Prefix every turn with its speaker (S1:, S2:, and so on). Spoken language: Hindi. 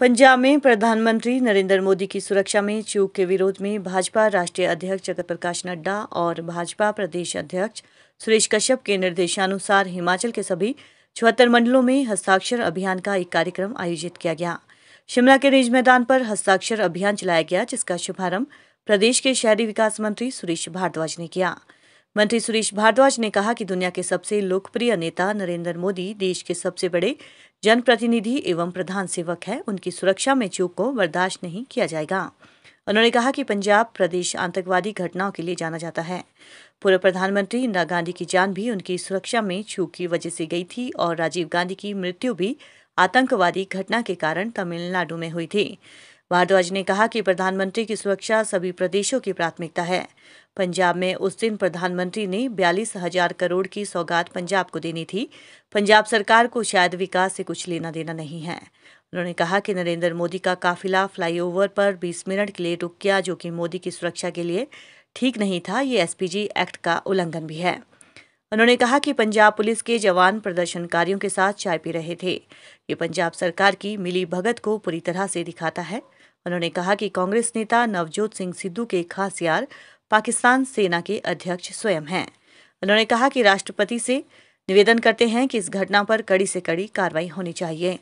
S1: पंजाब में प्रधानमंत्री नरेंद्र मोदी की सुरक्षा में चूक के विरोध में भाजपा राष्ट्रीय अध्यक्ष जगत प्रकाश नड्डा और भाजपा प्रदेश अध्यक्ष सुरेश कश्यप के निर्देशानुसार हिमाचल के सभी चौहत्तर मंडलों में हस्ताक्षर अभियान का एक कार्यक्रम आयोजित किया गया शिमला के रिज मैदान पर हस्ताक्षर अभियान चलाया गया जिसका शुभारंभ प्रदेश के शहरी विकास मंत्री सुरेश भारद्वाज ने किया मंत्री सुरेश भारद्वाज ने कहा कि दुनिया के सबसे लोकप्रिय नेता नरेंद्र मोदी देश के सबसे बड़े जनप्रतिनिधि एवं प्रधान सेवक है उनकी सुरक्षा में चूक को बर्दाश्त नहीं किया जाएगा उन्होंने कहा कि पंजाब प्रदेश आतंकवादी घटनाओं के लिए जाना जाता है पूर्व प्रधानमंत्री इंदिरा गांधी की जान भी उनकी सुरक्षा में चूक की वजह से गई थी और राजीव गांधी की मृत्यु भी आतंकवादी घटना के कारण तमिलनाडु में हुई थी भारद्वाज ने कहा कि प्रधानमंत्री की सुरक्षा सभी प्रदेशों की प्राथमिकता है पंजाब में उस दिन प्रधानमंत्री ने बयालीस हजार करोड़ की सौगात पंजाब को देनी थी पंजाब सरकार को शायद विकास से कुछ लेना देना नहीं है उन्होंने कहा कि नरेंद्र मोदी का काफिला फ्लाईओवर पर 20 मिनट के लिए रुक गया जो कि मोदी की सुरक्षा के लिए ठीक नहीं था ये एसपीजी एक्ट का उल्लंघन भी है उन्होंने कहा कि पंजाब पुलिस के जवान प्रदर्शनकारियों के साथ चाय पी रहे थे ये पंजाब सरकार की मिली भगत को पूरी तरह से दिखाता है उन्होंने कहा कि कांग्रेस नेता नवजोत सिंह सिद्धू के खास यार पाकिस्तान सेना के अध्यक्ष स्वयं हैं उन्होंने कहा कि राष्ट्रपति से निवेदन करते हैं कि इस घटना पर कड़ी से कड़ी कार्रवाई होनी चाहिए